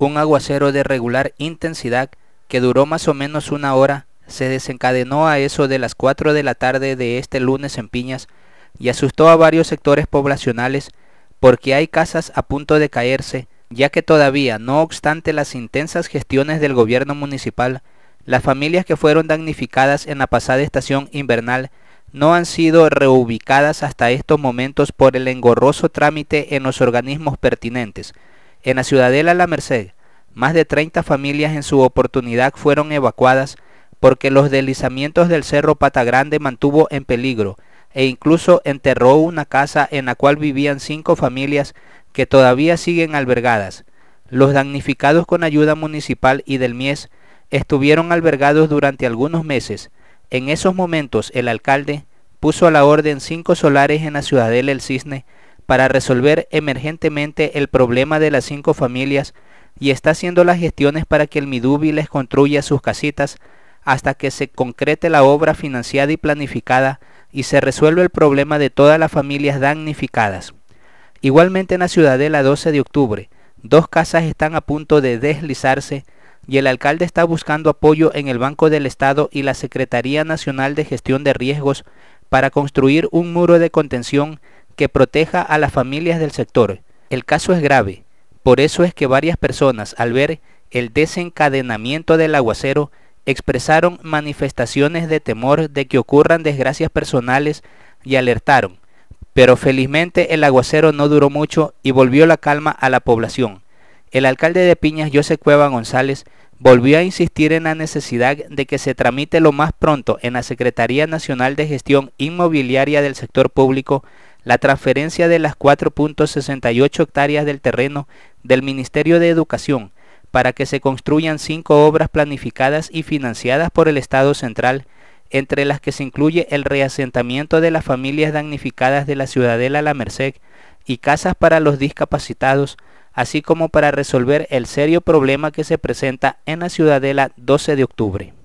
Un aguacero de regular intensidad que duró más o menos una hora se desencadenó a eso de las 4 de la tarde de este lunes en Piñas y asustó a varios sectores poblacionales porque hay casas a punto de caerse, ya que todavía, no obstante las intensas gestiones del gobierno municipal, las familias que fueron damnificadas en la pasada estación invernal no han sido reubicadas hasta estos momentos por el engorroso trámite en los organismos pertinentes, en la ciudadela La Merced, más de 30 familias en su oportunidad fueron evacuadas porque los deslizamientos del cerro Patagrande mantuvo en peligro e incluso enterró una casa en la cual vivían cinco familias que todavía siguen albergadas. Los damnificados con ayuda municipal y del MIES estuvieron albergados durante algunos meses. En esos momentos el alcalde puso a la orden cinco solares en la ciudadela El Cisne para resolver emergentemente el problema de las cinco familias y está haciendo las gestiones para que el Midubi les construya sus casitas hasta que se concrete la obra financiada y planificada y se resuelva el problema de todas las familias damnificadas. Igualmente en la Ciudadela 12 de octubre, dos casas están a punto de deslizarse y el alcalde está buscando apoyo en el Banco del Estado y la Secretaría Nacional de Gestión de Riesgos para construir un muro de contención que proteja a las familias del sector. El caso es grave, por eso es que varias personas al ver el desencadenamiento del aguacero expresaron manifestaciones de temor de que ocurran desgracias personales y alertaron. Pero felizmente el aguacero no duró mucho y volvió la calma a la población. El alcalde de Piñas, José Cueva González, volvió a insistir en la necesidad de que se tramite lo más pronto en la Secretaría Nacional de Gestión Inmobiliaria del Sector Público la transferencia de las 4.68 hectáreas del terreno del Ministerio de Educación para que se construyan cinco obras planificadas y financiadas por el Estado central, entre las que se incluye el reasentamiento de las familias damnificadas de la ciudadela La Merced y casas para los discapacitados, así como para resolver el serio problema que se presenta en la ciudadela 12 de octubre.